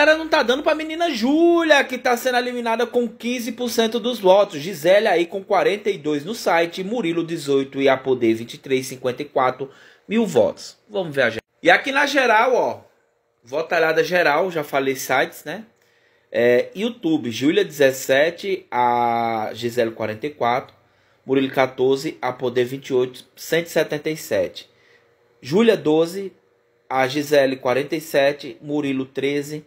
galera não tá dando pra menina Júlia, que tá sendo eliminada com 15% dos votos. Gisele aí com 42 no site, Murilo 18 e a Poder 23, 54 mil votos. Vamos ver a gente. E aqui na geral, ó, votalhada geral, já falei sites, né? É, YouTube, Júlia 17, a Gisele 44, Murilo 14, a Poder 28, 177. Júlia 12, a Gisele 47, Murilo 13,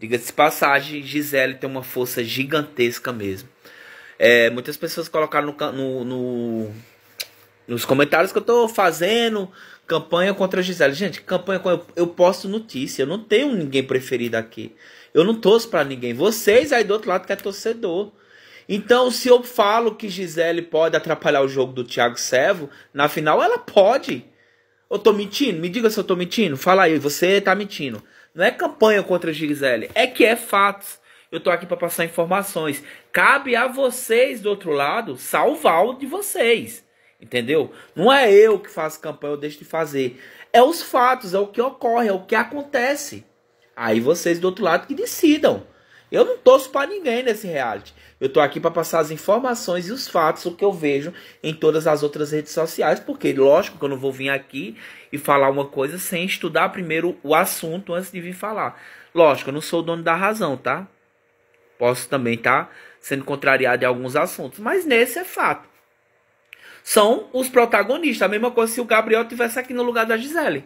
Diga-se de passagem, Gisele tem uma força gigantesca mesmo. É, muitas pessoas colocaram no, no, no, nos comentários que eu tô fazendo campanha contra a Gisele. Gente, campanha eu, eu posto notícia, eu não tenho ninguém preferido aqui. Eu não torço para ninguém. Vocês aí do outro lado que é torcedor. Então, se eu falo que Gisele pode atrapalhar o jogo do Thiago Servo, na final ela pode. Eu tô mentindo? Me diga se eu tô mentindo. Fala aí, você tá mentindo. Não é campanha contra a Gisele, é que é fatos. Eu tô aqui para passar informações. Cabe a vocês do outro lado salvar o de vocês. Entendeu? Não é eu que faço campanha, eu deixo de fazer. É os fatos, é o que ocorre, é o que acontece. Aí vocês do outro lado que decidam. Eu não torço para ninguém nesse reality. Eu tô aqui para passar as informações e os fatos, o que eu vejo em todas as outras redes sociais, porque lógico que eu não vou vir aqui e falar uma coisa sem estudar primeiro o assunto antes de vir falar. Lógico, eu não sou o dono da razão, tá? Posso também estar tá sendo contrariado em alguns assuntos, mas nesse é fato. São os protagonistas, a mesma coisa se o Gabriel tivesse aqui no lugar da Gisele.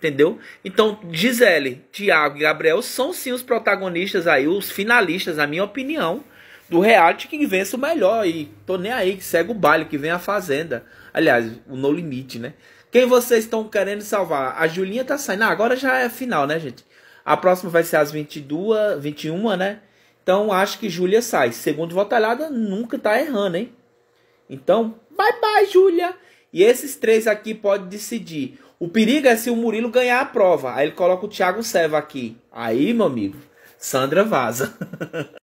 Entendeu? Então, Gisele, Tiago e Gabriel são sim os protagonistas aí, os finalistas, na minha opinião, do reality que vence o melhor. E tô nem aí, que segue o baile, que vem a Fazenda. Aliás, o No Limite, né? Quem vocês estão querendo salvar? A Julinha tá saindo. Ah, agora já é final, né, gente? A próxima vai ser às 22, 21, né? Então, acho que Júlia sai. Segundo Votalhada, nunca tá errando, hein? Então, bye bye, Júlia! E esses três aqui podem decidir. O perigo é se o Murilo ganhar a prova. Aí ele coloca o Thiago Serva aqui. Aí, meu amigo, Sandra vaza.